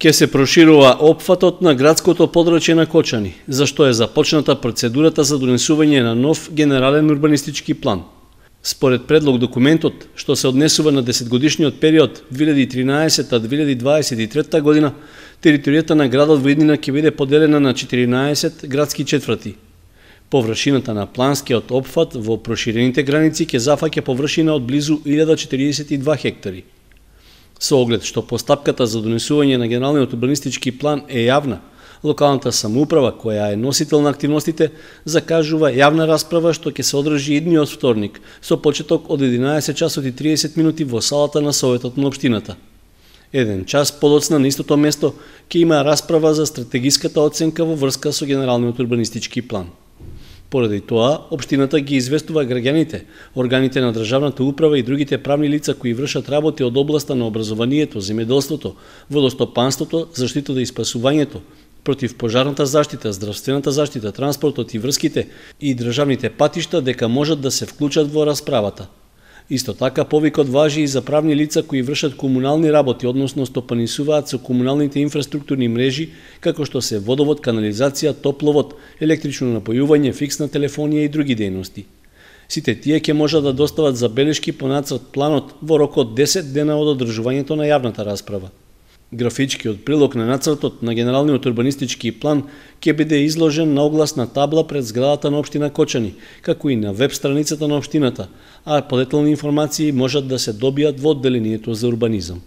ќе се проширува опфатот на градското подрачје на Кочани, зашто е започната процедурата за донесување на нов генерален урбанистички план. Според предлог документот, што се однесува на 10-годишниот период 2013-2023 година, територијата на градот во Иднина ќе биде поделена на 14 градски четврти. Површината на планскиот опфат во проширените граници ќе зафаќа површина од близу 1042 хектари. Со оглед што постапката за донесување на Генералниот урбанистички план е јавна, локалната самоуправа која е носител на активностите закажува јавна расправа што ќе се одржи идниот вторник со почеток од 11 часот и 30 минути во салата на Советот на Обштината. Еден час подоцна на истото место ќе има расправа за стратегиската оценка во врска со Генералниот урбанистички план. Поради тоа, Обштината ги известува граѓаните, органите на државната управа и другите правни лица кои вршат работи од областа на образованието, земеделството, водостопанството, заштитата и спасувањето, против пожарната заштита, здравствената заштита, транспортот и врските и државните патишта дека можат да се вклучат во расправата. Исто така, повикот важи и за правни лица кои вршат комунални работи, односно стопанисуваат со комуналните инфраструктурни мрежи, како што се водовод, канализација, топловод, електрично напојување, фиксна телефонија и други дејности. Сите тие ќе можат да достават забелешки по нацрт планот во рокот од 10 дена од одржувањето на јавната расправа. Графичкиот прилог на нацртот на Генералниот урбанистички план ќе биде изложен на огласна табла пред зградата на Обштина Кочани, како и на веб страницата на Обштината, а подетални информации можат да се добијат во Отделението за урбанизам.